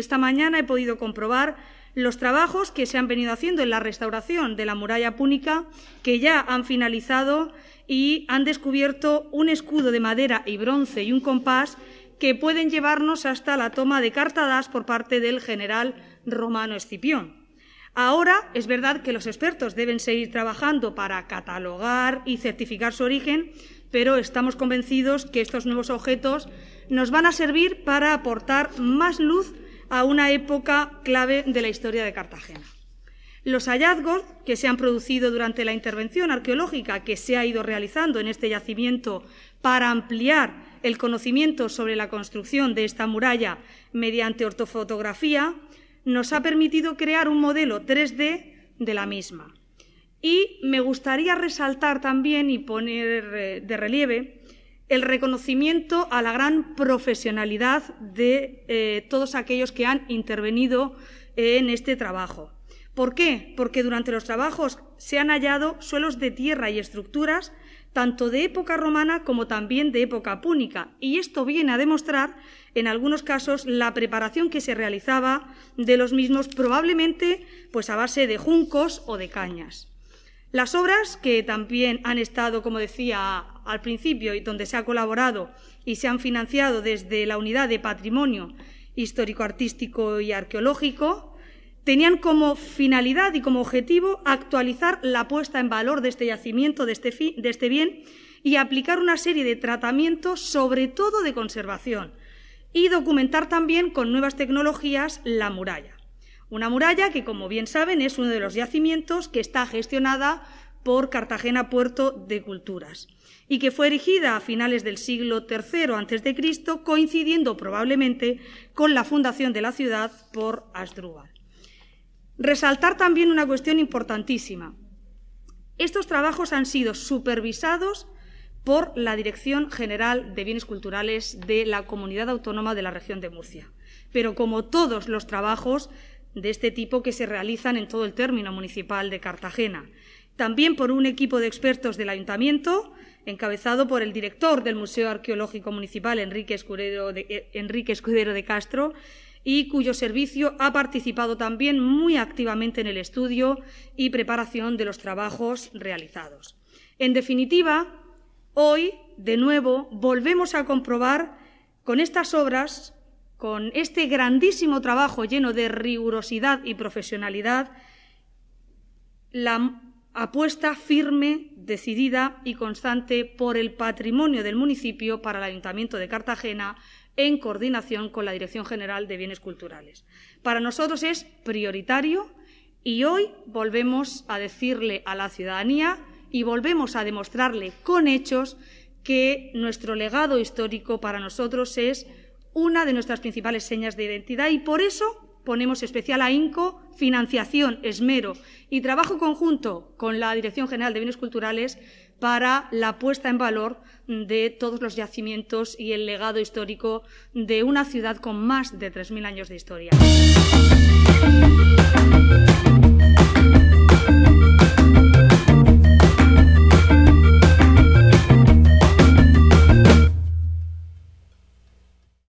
Esta mañana he podido comprobar los trabajos que se han venido haciendo en la restauración de la muralla púnica, que ya han finalizado y han descubierto un escudo de madera y bronce y un compás que pueden llevarnos hasta la toma de Cartadas por parte del general romano Escipión. Ahora es verdad que los expertos deben seguir trabajando para catalogar y certificar su origen, pero estamos convencidos que estos nuevos objetos nos van a servir para aportar más luz a una época clave de la historia de Cartagena. Los hallazgos que se han producido durante la intervención arqueológica que se ha ido realizando en este yacimiento para ampliar el conocimiento sobre la construcción de esta muralla mediante ortofotografía nos ha permitido crear un modelo 3D de la misma. Y me gustaría resaltar también y poner eh, de relieve el reconocimiento a la gran profesionalidad de eh, todos aquellos que han intervenido en este trabajo. ¿Por qué? Porque durante los trabajos se han hallado suelos de tierra y estructuras tanto de época romana como también de época púnica, y esto viene a demostrar, en algunos casos, la preparación que se realizaba de los mismos, probablemente pues a base de juncos o de cañas. Las obras que también han estado, como decía al principio, y donde se ha colaborado y se han financiado desde la unidad de patrimonio histórico, artístico y arqueológico, tenían como finalidad y como objetivo actualizar la puesta en valor de este yacimiento, de este, de este bien, y aplicar una serie de tratamientos, sobre todo de conservación, y documentar también con nuevas tecnologías la muralla. Una muralla que, como bien saben, es uno de los yacimientos que está gestionada por Cartagena Puerto de Culturas y que fue erigida a finales del siglo III a.C., coincidiendo probablemente con la fundación de la ciudad por Asdrúbal. Resaltar también una cuestión importantísima. Estos trabajos han sido supervisados por la Dirección General de Bienes Culturales de la Comunidad Autónoma de la Región de Murcia. Pero como todos los trabajos, de este tipo que se realizan en todo el término municipal de Cartagena. También por un equipo de expertos del Ayuntamiento, encabezado por el director del Museo Arqueológico Municipal, Enrique Escudero de, eh, Castro, y cuyo servicio ha participado también muy activamente en el estudio y preparación de los trabajos realizados. En definitiva, hoy, de nuevo, volvemos a comprobar con estas obras con este grandísimo trabajo lleno de rigurosidad y profesionalidad, la apuesta firme, decidida y constante por el patrimonio del municipio para el Ayuntamiento de Cartagena en coordinación con la Dirección General de Bienes Culturales. Para nosotros es prioritario y hoy volvemos a decirle a la ciudadanía y volvemos a demostrarle con hechos que nuestro legado histórico para nosotros es una de nuestras principales señas de identidad y por eso ponemos especial ahínco, financiación, esmero y trabajo conjunto con la Dirección General de Bienes Culturales para la puesta en valor de todos los yacimientos y el legado histórico de una ciudad con más de 3.000 años de historia.